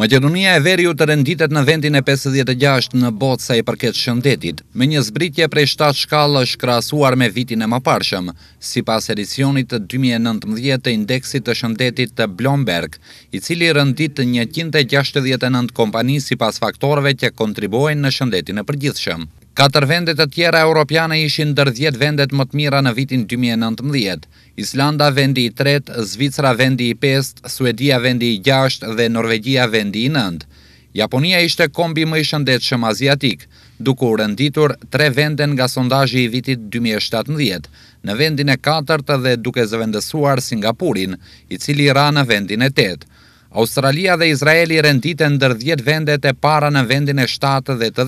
Maqedonia e Veriut të renditet në vendin e 56 në botë sa i përket shëndetit, me një zbritje prej 7 shkallë krasuar me vitin e më parshëm, si pas edicionit të 2019 të indeksit të shëndetit të Blomberg, i cili rëndit të 169 kompani si pas faktorve që kontribuojnë në shëndetin e përgjithshëm. Katër vendet të tjera europiane ishin ndër 10 vendet më të mira në vitin 2019. Islanda vendi i 3, Zvicra vendi i 5, Suedia vendi i 6 dhe Norvegjia vendi i 9. Japonia ishte kombi më i shëndetshëm aziatik, duke u renditur tre venden nga sondazhi i vitit 2017, në vendin e 4 dhe duke zëvendësuar Singapurin, i cili ra në vendin e 8. Australia dhe Izraeli renditen ndër 10 vendet e para në vendin e 7 dhe të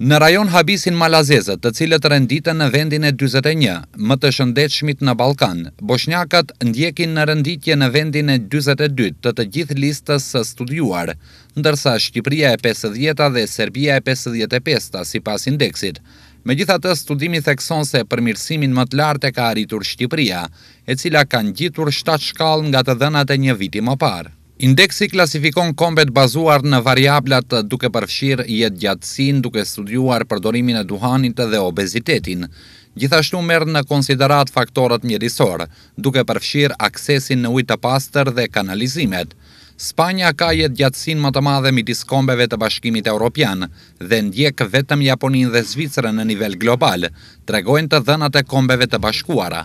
Në rajon Habisin Malazezë, të cilët rënditën në vendin e 21, më të shëndet shmit në Balkan, Boshnjakat ndjekin në rënditje në vendin e 22 të të gjithë listës së studiuar, ndërsa Shqipria e 50 dhe Serbia e 55, si pas indeksit. Me gjitha të studimi thekson se përmirësimin më të lartë e ka arritur Shqipria, e cila kanë gjitur 7 shkallë nga të dënat e një viti më parë. Indeksi klasifikon kombet bazuar në variablat duke përfshirë jetë gjatësin, duke studiuar përdorimin e duhanit dhe obezitetin. Gjithashtu merë në konsiderat faktorët mjedisor duke përfshirë aksesin në ujtë të pastër dhe kanalizimet. Spanja ka jetë gjatësin më të madhe mitis kombeve të bashkimit e Europian dhe ndjek vetëm Japonin dhe Zvicrën në nivel global, tregojnë të dhenat e kombeve të bashkuara.